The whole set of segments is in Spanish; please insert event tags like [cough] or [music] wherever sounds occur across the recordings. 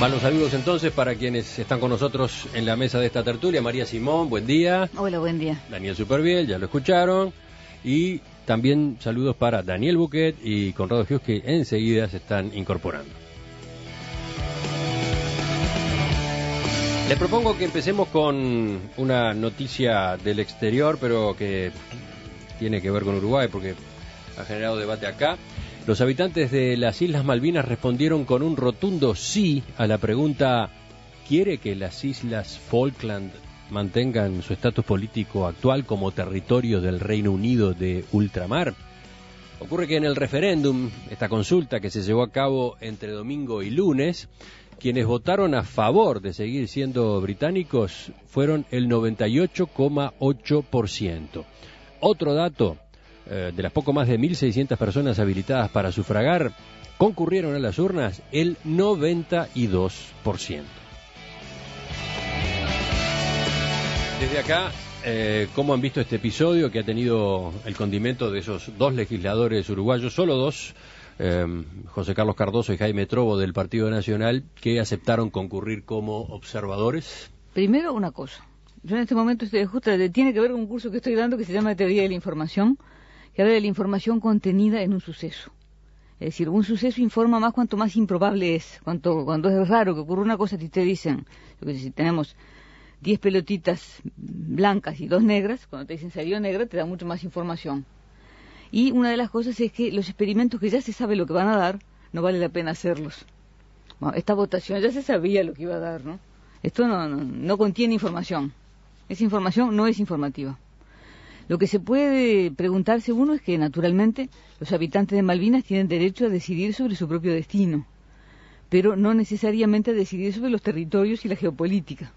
Van saludos entonces para quienes están con nosotros en la mesa de esta tertulia. María Simón, buen día. Hola, buen día. Daniel Superviel, ya lo escucharon. Y también saludos para Daniel Buquet y Conrado Hughes que enseguida se están incorporando. Les propongo que empecemos con una noticia del exterior, pero que tiene que ver con Uruguay porque ha generado debate acá. Los habitantes de las Islas Malvinas respondieron con un rotundo sí a la pregunta ¿Quiere que las Islas Falkland mantengan su estatus político actual como territorio del Reino Unido de ultramar? Ocurre que en el referéndum, esta consulta que se llevó a cabo entre domingo y lunes, quienes votaron a favor de seguir siendo británicos fueron el 98,8%. Otro dato eh, de las poco más de 1.600 personas habilitadas para sufragar, concurrieron a las urnas el 92%. Desde acá, eh, ¿cómo han visto este episodio que ha tenido el condimento de esos dos legisladores uruguayos, solo dos? Em, José Carlos Cardoso y Jaime Trovo del Partido Nacional, que aceptaron concurrir como observadores? Primero, una cosa. Yo en este momento estoy justo, tiene que ver con un curso que estoy dando que se llama Teoría de la Información, que habla de la información contenida en un suceso. Es decir, un suceso informa más cuanto más improbable es, cuanto cuando es raro que ocurra una cosa que te dicen, si tenemos 10 pelotitas blancas y dos negras, cuando te dicen salió negra te da mucho más información. Y una de las cosas es que los experimentos que ya se sabe lo que van a dar, no vale la pena hacerlos. Bueno, esta votación ya se sabía lo que iba a dar, ¿no? Esto no, no contiene información. Esa información no es informativa. Lo que se puede preguntarse uno es que, naturalmente, los habitantes de Malvinas tienen derecho a decidir sobre su propio destino, pero no necesariamente a decidir sobre los territorios y la geopolítica,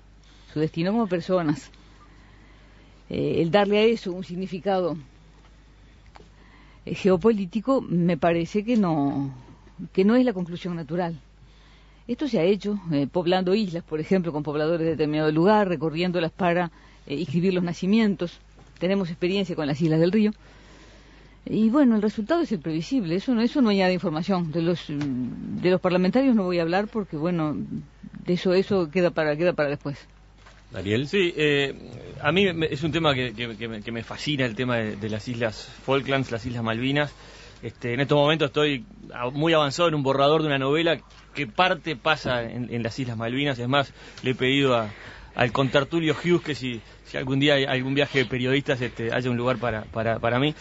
su destino como personas. Eh, el darle a eso un significado eh, geopolítico me parece que no, es la conclusión natural. Esto se ha hecho eh, poblando islas, por ejemplo, con pobladores de determinado lugar, recorriéndolas para inscribir los nacimientos tenemos experiencia con las Islas del Río. Y bueno, el resultado es el previsible, eso no, eso no añade información. De los, de los parlamentarios no voy a hablar porque, bueno, de eso, eso queda, para, queda para después. Daniel. Sí, eh, a mí es un tema que, que, me, fascina, el tema de, las Islas Falklands, las Islas Malvinas. Este, en estos momentos estoy muy avanzado en un borrador de una novela que parte pasa en, en las Islas Malvinas. Es más, le he pedido a, al Tulio Hughes, que si, algún día hay algún viaje de periodistas este, haya un lugar para, para, para mí.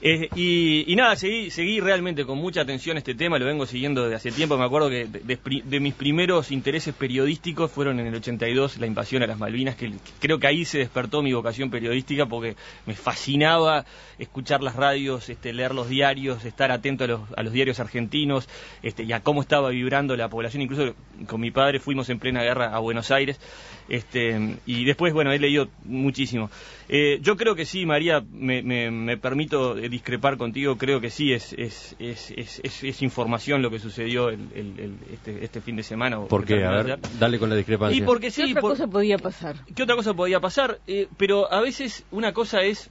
Eh, y, nada, seguí, seguí realmente con mucha atención este tema, lo vengo siguiendo desde hace tiempo. Me acuerdo que de, mis primeros intereses periodísticos fueron en el 82, la invasión a las Malvinas, que, creo que ahí se despertó mi vocación periodística porque me fascinaba escuchar las radios, este, leer los diarios, estar atento a los, diarios argentinos este, y a cómo estaba vibrando la población. Incluso con mi padre fuimos en plena guerra a Buenos Aires. Este, y después, bueno, he leído muchísimo. Eh, yo creo que sí, María, me, me, me permito discrepar contigo, creo que sí, es, es, información lo que sucedió el, este, este, fin de semana. ¿Por qué? A ver, dale con la discrepancia. Y porque, ¿Qué otra cosa podía pasar? ¿Qué otra cosa podía pasar? Eh, pero a veces una cosa es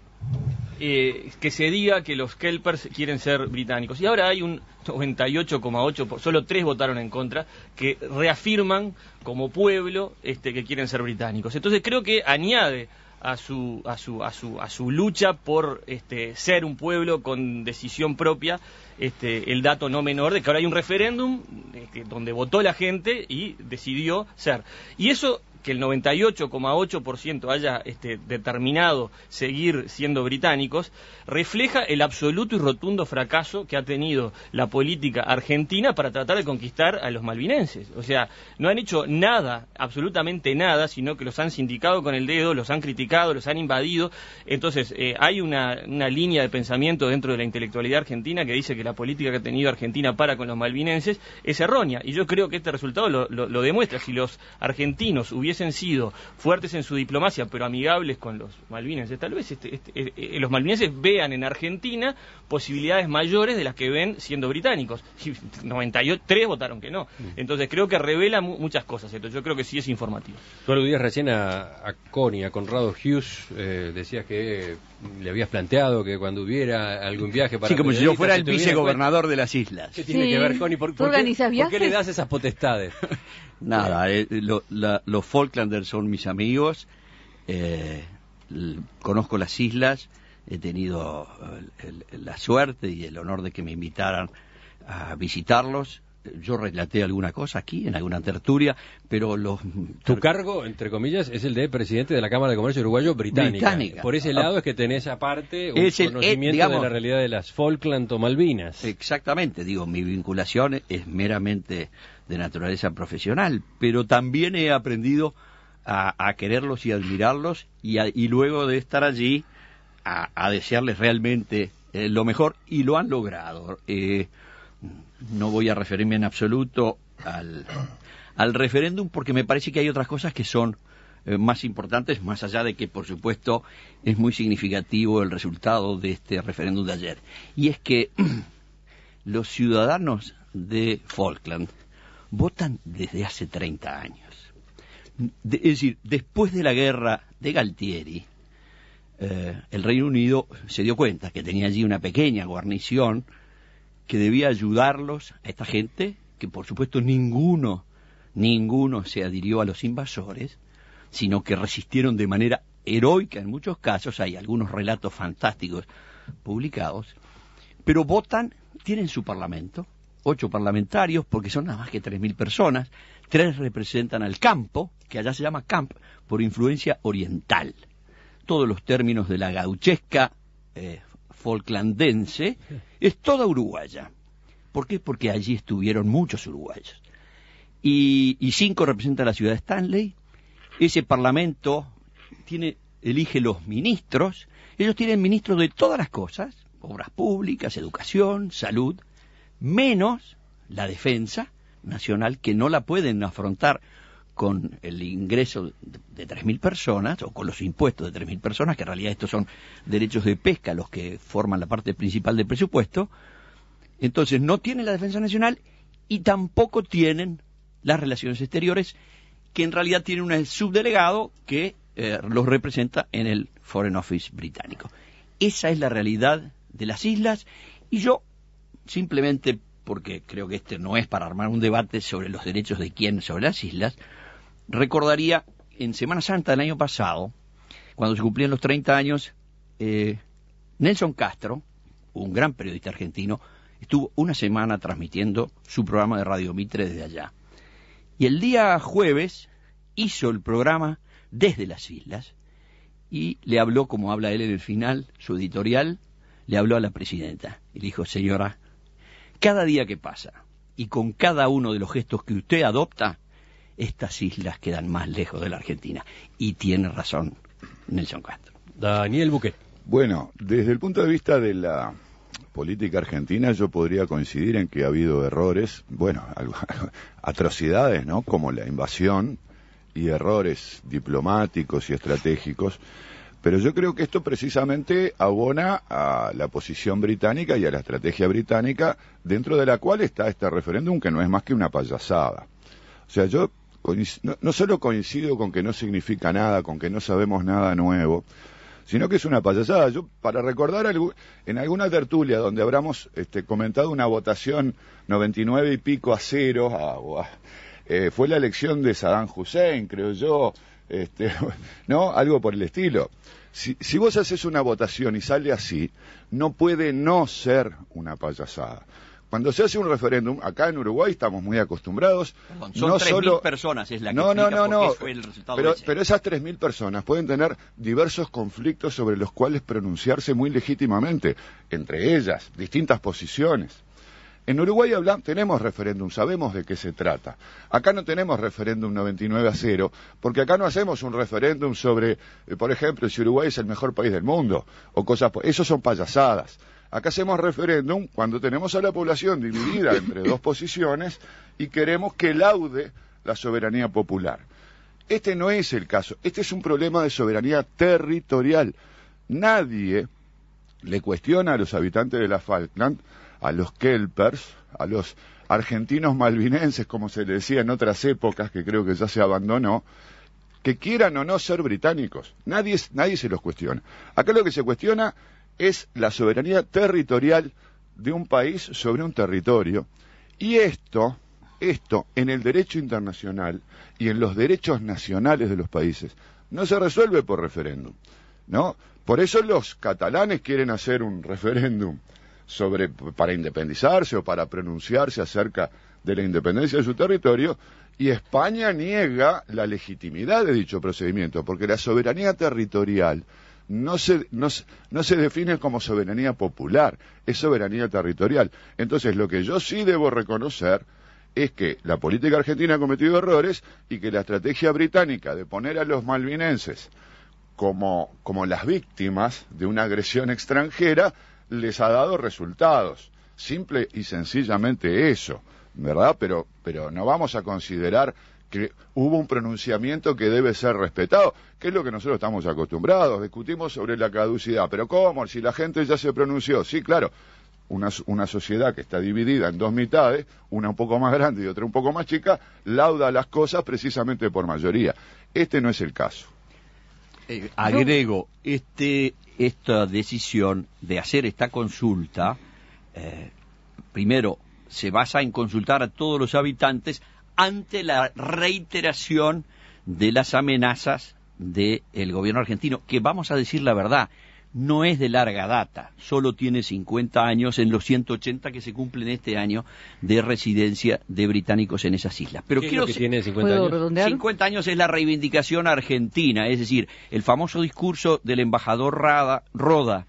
eh, que se diga que los Kelpers quieren ser británicos. Y ahora hay un 98,8%, solo tres votaron en contra, que reafirman como pueblo este, que quieren ser británicos. Entonces creo que añade a su, a su, a su, a su lucha por este, ser un pueblo con decisión propia, este, el dato no menor de que ahora hay un referéndum este, donde votó la gente y decidió ser. Y eso que el 98,8% haya este, determinado seguir siendo británicos, refleja el absoluto y rotundo fracaso que ha tenido la política argentina para tratar de conquistar a los malvinenses. O sea, no han hecho nada, absolutamente nada, sino que los han sindicado con el dedo, los han criticado, los han invadido. Entonces, eh, hay una, línea de pensamiento dentro de la intelectualidad argentina que dice que la política que ha tenido Argentina para con los malvinenses es errónea. Y yo creo que este resultado lo, lo demuestra. Si los argentinos hubieran hubiesen sido fuertes en su diplomacia, pero amigables con los malvinenses, tal vez este, este, eh, eh, los malvinenses vean en Argentina posibilidades mayores de las que ven siendo británicos. 93 votaron que no. Mm. Entonces creo que revela muchas cosas entonces Yo creo que sí es informativo. Tú aludías recién a, a Connie, a Conrado Hughes, eh, decías que le habías planteado que cuando hubiera algún viaje para... Sí, como si yo fuera el vicegobernador de las islas. ¿Qué tiene que ver, Connie? ¿Por qué le das esas potestades? [laughs] Nada, eh, los Falklanders son mis amigos, eh, conozco las islas, he tenido eh, la suerte y el honor de que me invitaran a visitarlos. Yo relaté alguna cosa aquí, en alguna tertulia, pero los... Tu cargo, entre comillas, es el de presidente de la Cámara de Comercio Uruguayo Británica. Por ese ah. lado es que tenés aparte un conocimiento de la realidad de las Falkland o Malvinas. Exactamente, digo, mi vinculación es meramente de naturaleza profesional, pero también he aprendido a, quererlos y admirarlos y, luego de estar allí a, desearles realmente eh, lo mejor y lo han logrado. Eh, no voy a referirme en absoluto al, referéndum porque me parece que hay otras cosas que son eh, más importantes, más allá de que, por supuesto, es muy significativo el resultado de este referéndum de ayer. Y es que [clears throat] los ciudadanos de Falkland votan desde hace 30 años. es decir, después de la guerra de Galtieri, eh, el Reino Unido se dio cuenta que tenía allí una pequeña guarnición que debía ayudarlos a esta gente, que por supuesto ninguno, ninguno se adhirió a los invasores, sino que resistieron de manera heroica en muchos casos, hay algunos relatos fantásticos publicados, pero votan, tienen su parlamento, ocho parlamentarios, porque son nada más que tres mil personas, tres representan al campo, que allá se llama camp, por influencia oriental. Todos los términos de la gauchesca eh, folclandense es toda uruguaya. ¿Por qué? Porque allí estuvieron muchos uruguayos. Y, cinco representan la ciudad de Stanley. Ese parlamento tiene, elige los ministros. Ellos tienen ministros de todas las cosas, obras públicas, educación, salud, menos la defensa nacional que no la pueden afrontar con el ingreso de 3.000 personas o con los impuestos de 3.000 personas, que en realidad estos son derechos de pesca los que forman la parte principal del presupuesto, entonces no tienen la defensa nacional y tampoco tienen las relaciones exteriores, que en realidad tienen un subdelegado que eh, los representa en el Foreign Office británico. Esa es la realidad de las islas y yo simplemente porque creo que este no es para armar un debate sobre los derechos de quién sobre las islas, recordaría en Semana Santa del año pasado, cuando se cumplían los 30 años, eh, Nelson Castro, un gran periodista argentino, estuvo una semana transmitiendo su programa de Radio Mitre desde allá. Y el día jueves hizo el programa desde las islas y le habló, como habla él en el final, su editorial, le habló a la presidenta y le dijo, señora, cada día que pasa y con cada uno de los gestos que usted adopta, estas islas quedan más lejos de la Argentina. Y tiene razón Nelson Castro. Daniel Buquet. Bueno, desde el punto de vista de la política argentina yo podría coincidir en que ha habido errores, bueno, [laughs] atrocidades, ¿no? Como la invasión y errores diplomáticos y estratégicos pero yo creo que esto precisamente abona a la posición británica y a la estrategia británica dentro de la cual está este referéndum que no es más que una payasada. O sea, yo no, solo coincido con que no significa nada, con que no sabemos nada nuevo, sino que es una payasada. Yo, para recordar, en alguna tertulia donde habramos este, comentado una votación 99 y pico a cero, ah, eh, fue la elección de Saddam Hussein, creo yo, este, [laughs] ¿no? Algo por el estilo. Si, vos haces una votación y sale así, no puede no ser una payasada. Cuando se hace un referéndum, acá en Uruguay estamos muy acostumbrados. son no personas es la que no, no, Fue el resultado pero, pero esas 3.000 personas pueden tener diversos conflictos sobre los cuales pronunciarse muy legítimamente, entre ellas distintas posiciones. En Uruguay tenemos referéndum, sabemos de qué se trata. Acá no tenemos referéndum 99 a 0, porque acá no hacemos un referéndum sobre, eh, por ejemplo, si Uruguay es el mejor país del mundo, o cosas, eso son payasadas. Acá hacemos referéndum cuando tenemos a la población dividida entre dos posiciones y queremos que laude la soberanía popular. Este no es el caso, este es un problema de soberanía territorial. Nadie le cuestiona a los habitantes de la Falkland a los kelpers, a los argentinos malvinenses, como se le decía en otras épocas, que creo que ya se abandonó, que quieran o no ser británicos. Nadie, nadie se los cuestiona. Acá lo que se cuestiona es la soberanía territorial de un país sobre un territorio. Y esto, esto en el derecho internacional y en los derechos nacionales de los países no se resuelve por referéndum, ¿no? Por eso los catalanes quieren hacer un referéndum sobre, para independizarse o para pronunciarse acerca de la independencia de su territorio, y España niega la legitimidad de dicho procedimiento, porque la soberanía territorial no se, se define como soberanía popular, es soberanía territorial. Entonces, lo que yo sí debo reconocer es que la política argentina ha cometido errores y que la estrategia británica de poner a los malvinenses como las víctimas de una agresión extranjera les ha dado resultados. Simple y sencillamente eso, ¿verdad? Pero, pero no vamos a considerar que hubo un pronunciamiento que debe ser respetado, que es lo que nosotros estamos acostumbrados. Discutimos sobre la caducidad, pero ¿cómo? Si la gente ya se pronunció, sí, claro. Una, una sociedad que está dividida en dos mitades, una un poco más grande y otra un poco más chica, lauda las cosas precisamente por mayoría. Este no es el caso. Eh, agrego, este, esta decisión de hacer esta consulta, eh, primero, se basa en consultar a todos los habitantes ante la reiteración de las amenazas del gobierno argentino, que vamos a decir la verdad, no es de larga data, solo tiene 50 años en los 180 que se cumplen este año de residencia de británicos en esas islas. Pero quiero que tiene 50 años? 50 años es la reivindicación argentina, es decir, el famoso discurso del embajador Rada, Roda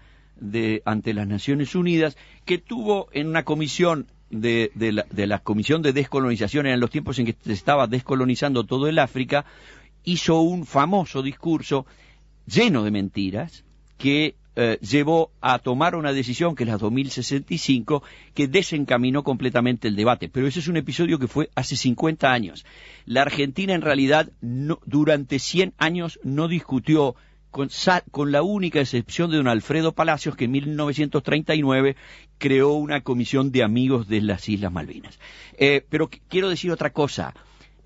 ante las Naciones Unidas que tuvo en una comisión de, la, de la Comisión de Descolonización en los tiempos en que se estaba descolonizando todo el África, hizo un famoso discurso lleno de mentiras, que eh, llevó a tomar una decisión, que es la 2065, que desencaminó completamente el debate. Pero ese es un episodio que fue hace 50 años. La Argentina, en realidad, durante 100 años no discutió, con, la única excepción de don Alfredo Palacios, que en 1939 creó una comisión de amigos de las Islas Malvinas. Eh, pero quiero decir otra cosa.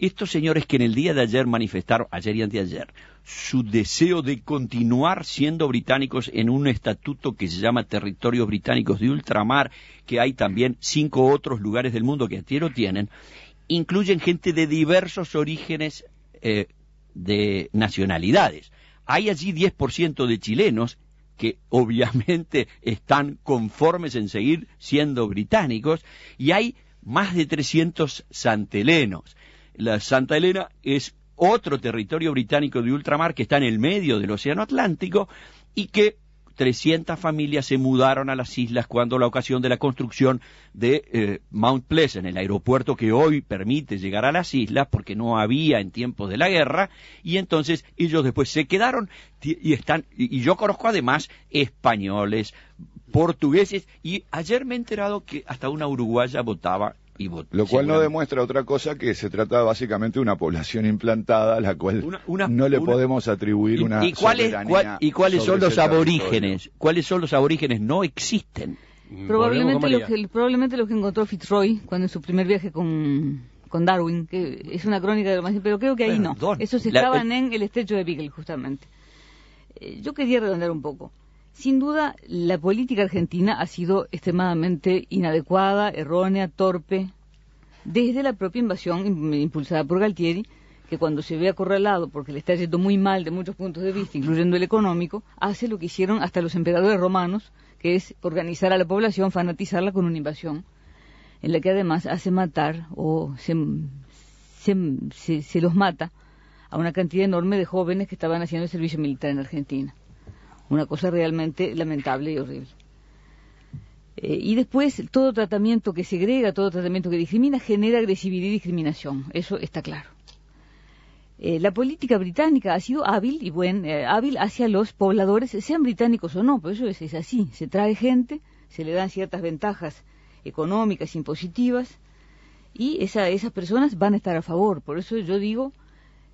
Estos señores que en el día de ayer manifestaron, ayer y anteayer, su deseo de continuar siendo británicos en un estatuto que se llama Territorios Británicos de Ultramar, que hay también cinco otros lugares del mundo que a tienen, incluyen gente de diversos orígenes eh, de nacionalidades. Hay allí 10% de chilenos que [laughs] obviamente están conformes en seguir siendo británicos y hay más de 300 santelenos. La Santa Elena es otro territorio británico de ultramar que está en el medio del Océano Atlántico y que 300 familias se mudaron a las islas cuando la ocasión de la construcción de eh, Mount Pleasant, el aeropuerto que hoy permite llegar a las islas porque no había en tiempos de la guerra, y entonces ellos después se quedaron y están y yo conozco además españoles, portugueses y ayer me he enterado que hasta una uruguaya votaba lo cual no demuestra otra cosa que se trata básicamente de una población implantada a la cual no le podemos atribuir una ¿y cuáles, ¿Y cuáles son los aborígenes? ¿Cuáles son los aborígenes? No existen. Mm, probablemente lo, que, probablemente lo que encontró Fitzroy cuando en su primer viaje con, Darwin, que es una crónica de lo más... Pero creo que ahí no. Esos estaban en el estrecho de Beagle, justamente. Eh, yo quería redondear un poco. Sin duda, la política argentina ha sido extremadamente inadecuada, errónea, torpe, desde la propia invasión impulsada por Galtieri, que cuando se ve acorralado porque le está yendo muy mal de muchos puntos de vista, incluyendo el económico, hace lo que hicieron hasta los emperadores romanos, que es organizar a la población, fanatizarla con una invasión, en la que además hace matar o se, se los mata a una cantidad enorme de jóvenes que estaban haciendo el servicio militar en Argentina. Una cosa realmente lamentable y horrible. Eh, y después, todo tratamiento que segrega, todo tratamiento que discrimina, genera agresividad y discriminación. Eso está claro. Eh, la política británica ha sido hábil y buen, eh, hábil hacia los pobladores, sean británicos o no, por eso es, así. Se trae gente, se le dan ciertas ventajas económicas, impositivas, y esas personas van a estar a favor. Por eso yo digo,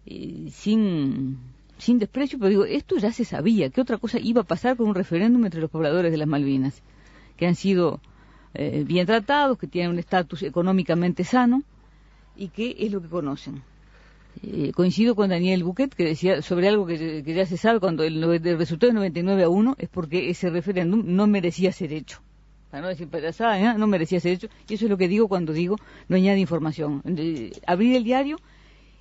sin sin desprecio, pero digo, esto ya se sabía, que otra cosa iba a pasar con un referéndum entre los pobladores de las Malvinas, que han sido eh, bien tratados, que tienen un estatus económicamente sano y que es lo que conocen. Eh, coincido con Daniel Buquet, que decía sobre algo que, ya se sabe, cuando el, resultado es 99 a 1, es porque ese referéndum no merecía ser hecho. Para no decir pedazada, ¿eh? no merecía ser hecho. Y eso es lo que digo cuando digo, no añade información. abrir el diario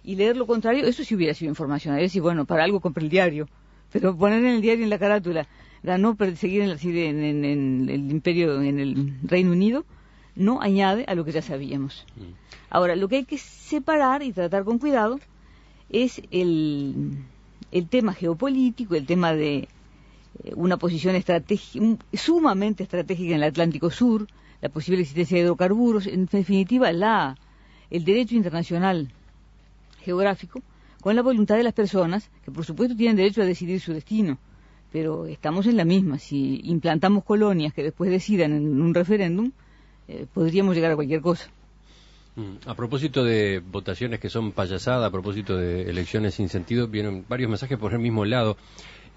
y leer lo contrario, eso sí hubiera sido información Es decir, bueno, para algo compré el diario. Pero poner en el diario en la carátula, no perseguir en, la, en, el imperio, en el Reino Unido, no añade a lo que ya sabíamos. Mm. Ahora, lo que hay que separar y tratar con cuidado es el, el tema geopolítico, el tema de eh, una posición estratégica sumamente estratégica en el Atlántico Sur, la posible existencia de hidrocarburos, en definitiva, la, el derecho internacional geográfico con la voluntad de las personas, que por supuesto tienen derecho a decidir su destino, pero estamos en la misma. Si implantamos colonias que después decidan en un referéndum, eh, podríamos llegar a cualquier cosa. Mm, a propósito de votaciones que son payasadas, a propósito de elecciones sin sentido, vienen varios mensajes por el mismo lado.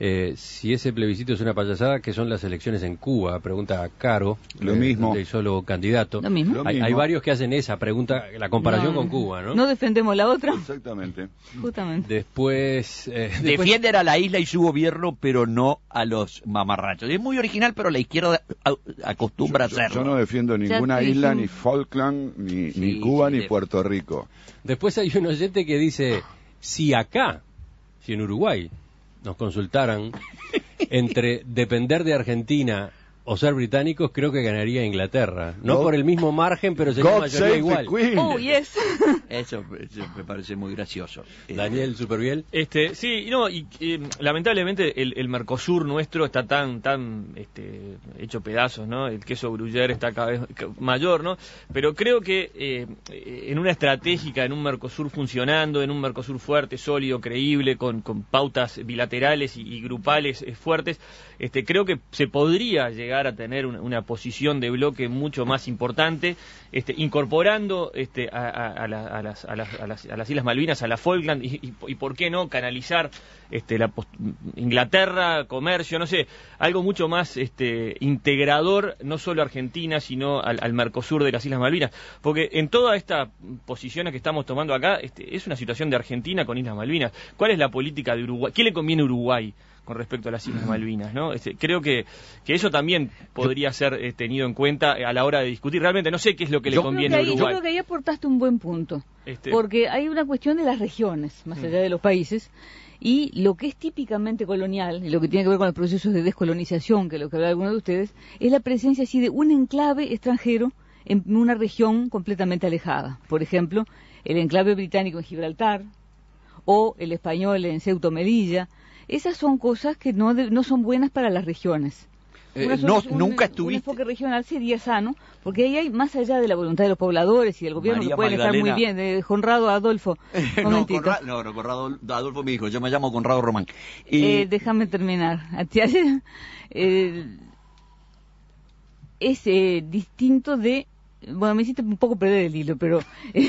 Eh, si ese plebiscito es una payasada, que son las elecciones en Cuba, pregunta Caro. Lo eh, mismo. El solo candidato. Lo mismo. Hay, varios que hacen esa pregunta, la comparación con Cuba, ¿no? No defendemos la otra. Exactamente. Justamente. Después, eh, [laughs] Defienden a la isla y su gobierno, pero no a los mamarrachos. Es muy original, pero la izquierda acostumbra yo, a hacerlo. Yo no defiendo ninguna isla, ni Falkland, ni, Cuba, ni Puerto Rico. Después hay un oyente que dice, si acá, si en Uruguay nos consultaran entre depender de Argentina o ser británicos, creo que ganaría Inglaterra. No por el mismo margen, pero sería igual. Oh, [laughs] eso, me parece muy gracioso. Eh, Daniel Superviel. Este, sí, no, y eh, lamentablemente el, Mercosur nuestro está tan tan este, hecho pedazos, ¿no? El queso gruyere está cada vez mayor, ¿no? Pero creo que eh, en una estratégica, en un Mercosur funcionando, en un Mercosur fuerte, sólido, creíble, con, con pautas bilaterales y, grupales fuertes, este, creo que se podría llegar llegar a tener una, posición de bloque mucho más importante, este, incorporando este, a, las, Islas Malvinas, a la Falkland, y, por qué no canalizar este, la Inglaterra, comercio, no sé, algo mucho más este, integrador, no solo a Argentina, sino al, Mercosur de las Islas Malvinas. Porque en toda esta posición que estamos tomando acá, este, es una situación de Argentina con Islas Malvinas. ¿Cuál es la política de Uruguay? ¿Qué le conviene a Uruguay? con respecto a las Islas Malvinas, ¿no? Este, creo que, eso también podría ser eh, tenido en cuenta eh, a la hora de discutir. Realmente no sé qué es lo que le conviene a Uruguay. Yo creo que ahí aportaste un buen punto, este, porque hay una cuestión de las regiones, más mm. allá de los países, y lo que es típicamente colonial, lo que tiene que ver con los procesos de descolonización, que es lo que habla alguno de ustedes, es la presencia así de un enclave extranjero en una región completamente alejada. Por ejemplo, el enclave británico en Gibraltar, o el español en Ceuta Melilla, esas son cosas que no, no son buenas para las regiones. Eh, no, nunca estuviste. Un enfoque regional sería sano, porque ahí hay, más allá de la voluntad de los pobladores y del gobierno, María que pueden estar muy bien, de eh, Conrado Adolfo. [laughs] no, no, Conrado Adolfo me dijo, yo me llamo Conrado Román. Eh, déjame terminar. [laughs] eh, es distinto de bueno, me hiciste un poco perder el hilo, pero [laughs]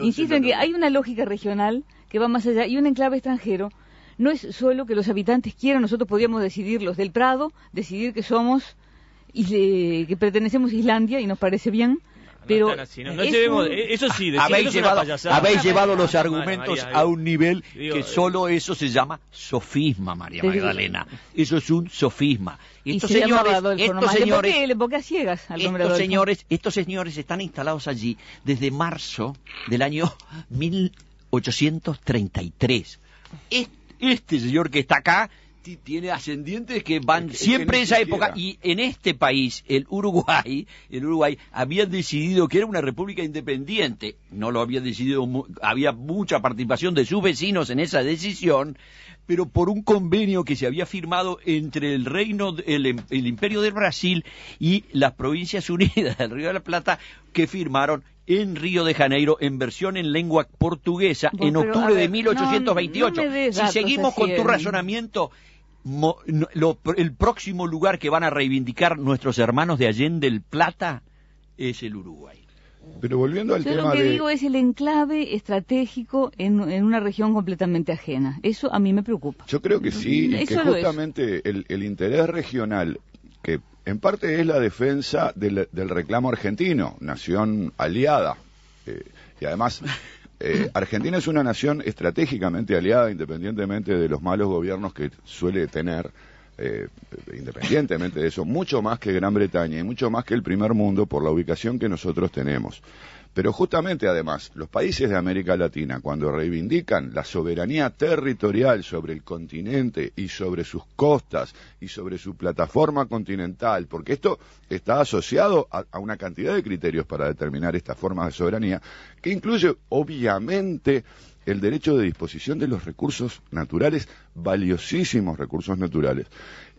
insisto en que hay una lógica regional que va más allá y un enclave extranjero no es solo que los habitantes quieran, nosotros podíamos decidir los del Prado, decidir que somos, eh, que pertenecemos a Islandia y nos parece bien, pero eh, eso sí, ah, habéis, llevado, los argumentos a un nivel que eh. solo eso se llama sofisma, María Magdalena. Eso es un sofisma. Estos señores, estos señores, ciegas estos señores, estos señores están instalados allí desde marzo del año 1833 este señor que está acá tiene ascendientes que van siempre en esa época y en este país el Uruguay el Uruguay había decidido que era una república independiente no lo había decidido había mucha participación de sus vecinos en esa decisión pero por un convenio que se había firmado entre el reino em, el imperio del Brasil y las provincias unidas del Río de la Plata que firmaron en Río de Janeiro en versión en lengua portuguesa en octubre de 1828. si seguimos con tu razonamiento, el próximo lugar que van a reivindicar nuestros hermanos de Allende el Plata es el Uruguay. Pero volviendo al Yo tema lo que digo es el enclave estratégico en, una región completamente ajena. Eso a mí me preocupa. Yo creo que sí, que justamente el interés regional que en parte es la defensa del, reclamo argentino, nación aliada. Eh, y además, [laughs] eh, Argentina es una nación estratégicamente aliada, independientemente de los malos gobiernos que suele tener. Eh, independientemente de eso, mucho más que Gran Bretaña y mucho más que el primer mundo por la ubicación que nosotros tenemos. Pero justamente además, los países de América Latina, cuando reivindican la soberanía territorial sobre el continente y sobre sus costas y sobre su plataforma continental, porque esto está asociado a, una cantidad de criterios para determinar esta forma de soberanía, que incluye obviamente el derecho de disposición de los recursos naturales, valiosísimos recursos naturales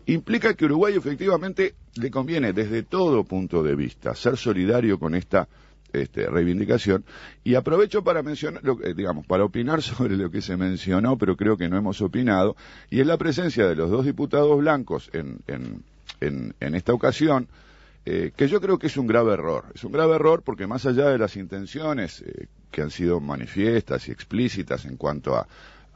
implica que Uruguay efectivamente le conviene desde todo punto de vista ser solidario con esta este, reivindicación. Y aprovecho para mencionar, eh, digamos, para opinar [laughs] sobre lo que se mencionó, pero creo que no hemos opinado, y es la presencia de los dos diputados blancos en, esta ocasión. Eh, que yo creo que es un grave error. Es un grave error porque más allá de las intenciones eh, que han sido manifiestas y explícitas en cuanto a,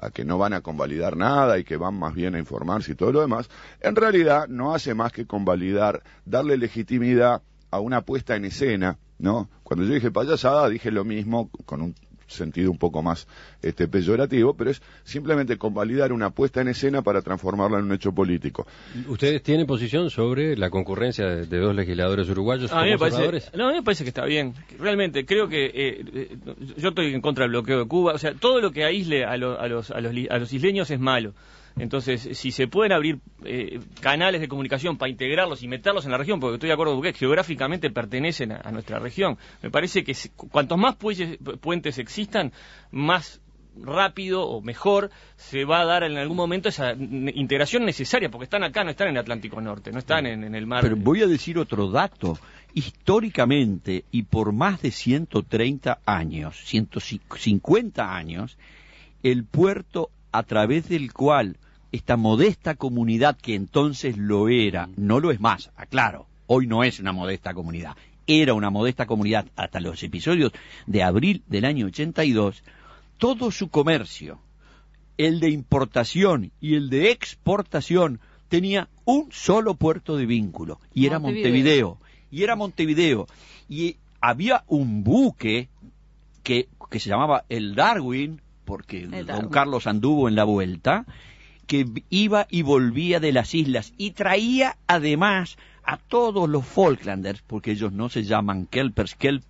a que no van a convalidar nada y que van más bien a informarse y todo lo demás, en realidad no hace más que convalidar, darle legitimidad a una puesta en escena, ¿no? Cuando yo dije payasada, dije lo mismo con un sentido un poco más este, peyorativo, pero es simplemente convalidar una puesta en escena para transformarla en un hecho político. ¿Ustedes tienen posición sobre la concurrencia de, dos legisladores uruguayos a mí parece, No, a mí me parece que está bien. Realmente, creo que eh, yo estoy en contra del bloqueo de Cuba. O sea, todo lo que aísle a los isleños es malo. Entonces, si se pueden abrir eh, canales de comunicación para integrarlos y meterlos en la región, porque estoy de acuerdo con que geográficamente pertenecen a, nuestra región, me parece que cuantos más puentes existan, más rápido o mejor se va a dar en algún momento esa integración necesaria, porque están acá, no están en el Atlántico Norte, no están en, en el mar. Pero voy a decir otro dato. Históricamente y por más de 130 años, 150 años, el puerto a través del cual esta modesta comunidad que entonces lo era, no lo es más, aclaro, hoy no es una modesta comunidad, era una modesta comunidad hasta los episodios de abril del año 82, todo su comercio, el de importación y el de exportación, tenía un solo puerto de vínculo, y era Montevideo, y era Montevideo, y había un buque que, que se llamaba el Darwin, porque don Carlos anduvo en la vuelta, que iba y volvía de las islas y traía además a todos los Falklanders, porque ellos no se llaman kelpers, kelp,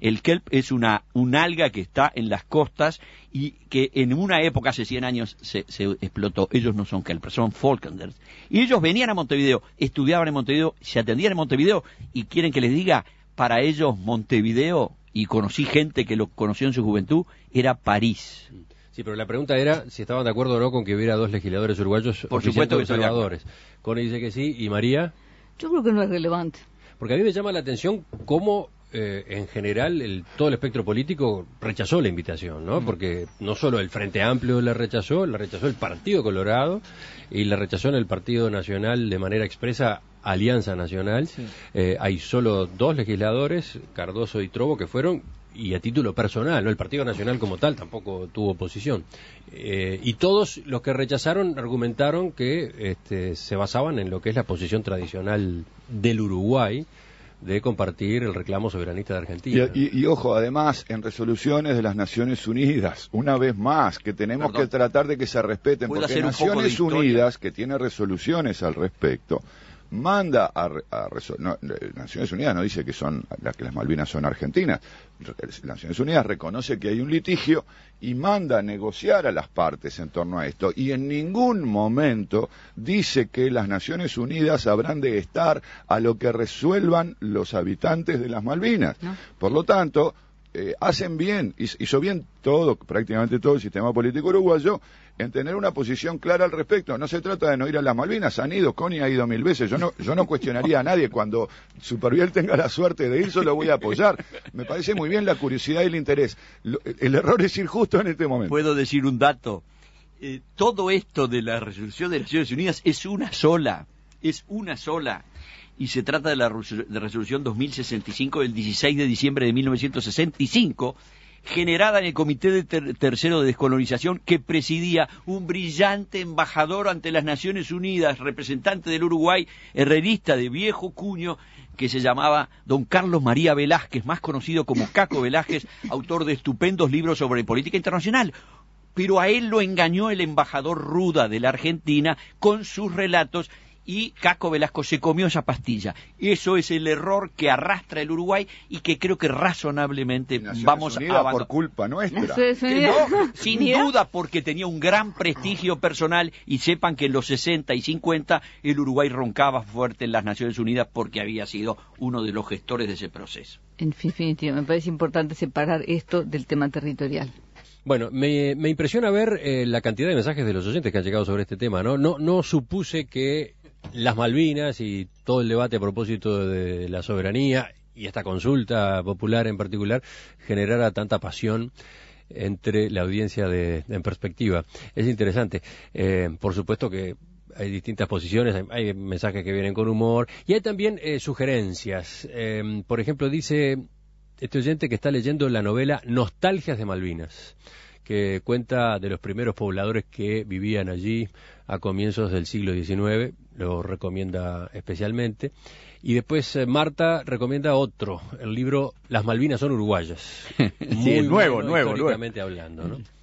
el kelp es una un alga que está en las costas y que en una época, hace 100 años, se, se explotó. Ellos no son kelpers, son Falklanders. Y ellos venían a Montevideo, estudiaban en Montevideo, se atendían en Montevideo y quieren que les diga, para ellos Montevideo, y conocí gente que lo conoció en su juventud, era París. Sí, pero la pregunta era si estaban de acuerdo o no con que hubiera dos legisladores uruguayos por supuesto conservadores. Connie dice que sí y María. Yo creo que no es relevante. Porque a mí me llama la atención cómo eh, en general el, todo el espectro político rechazó la invitación, ¿no? Mm. Porque no solo el Frente Amplio la rechazó, la rechazó el Partido Colorado y la rechazó en el Partido Nacional de manera expresa Alianza Nacional. Eh, hay solo dos legisladores, Cardoso y Trobo, que fueron y a título personal, El Partido Nacional como tal tampoco tuvo oposición. Eh, y todos los que rechazaron argumentaron que este, se basaban en lo que es la posición tradicional del Uruguay de compartir el reclamo soberanista de Argentina. Y, ojo, además, en resoluciones de las Naciones Unidas, una vez más, que tenemos que tratar de que se respeten, porque Naciones Unidas, que tiene resoluciones al respecto, manda a, a Naciones Unidas no dice que son que las Malvinas son argentinas. Naciones Unidas reconoce que hay un litigio y manda a negociar a las partes en torno a esto. Y en ningún momento dice que las Naciones Unidas habrán de estar a lo que resuelvan los habitantes de las Malvinas. Por lo tanto, eh, hacen bien, hizo bien todo, prácticamente todo el sistema político uruguayo, en tener una posición clara al respecto. No se trata de no ir a las Malvinas, han ido, Connie ha ido mil veces. Yo no, yo no cuestionaría a nadie cuando Superviel tenga la suerte de ir, yo lo voy a apoyar. Me parece muy bien la curiosidad y el interés. el error es ir justo en este momento. Puedo decir un dato. Eh, todo esto de la resolución de las Naciones Unidas es una sola, es una sola y se trata de la resolución 2065 del 16 de diciembre de 1965 generada en el Comité de Tercero de Descolonización que presidía un brillante embajador ante las Naciones Unidas, representante del Uruguay, herrerista de viejo cuño, que se llamaba don Carlos María Velázquez, más conocido como Caco Velázquez, autor de estupendos libros sobre política internacional. Pero a él lo engañó el embajador Ruda de la Argentina con sus relatos y Caco Velasco se comió esa pastilla. Eso es el error que arrastra el Uruguay y que creo que razonablemente vamos a por culpa nuestra. No, sin duda porque tenía un gran prestigio personal y sepan que en los 60 y 50 el Uruguay roncaba fuerte en las Naciones Unidas porque había sido uno de los gestores de ese proceso. En definitiva, me parece importante separar esto del tema territorial. Bueno, me, impresiona ver eh, la cantidad de mensajes de los oyentes que han llegado sobre este tema, No, no supuse que las Malvinas y todo el debate a propósito de la soberanía y esta consulta popular en particular generara tanta pasión entre la audiencia de, en perspectiva. Es interesante. Eh, por supuesto que hay distintas posiciones, hay, mensajes que vienen con humor y hay también eh, sugerencias. Em, por ejemplo, dice este oyente que está leyendo la novela Nostalgias de Malvinas, que cuenta de los primeros pobladores que vivían allí a comienzos del siglo XIX, lo recomienda especialmente. Y después eh, Marta recomienda otro, el libro Las Malvinas son uruguayas. [laughs] Muy sí, nuevo, nuevo, nuevo. hablando, ¿no?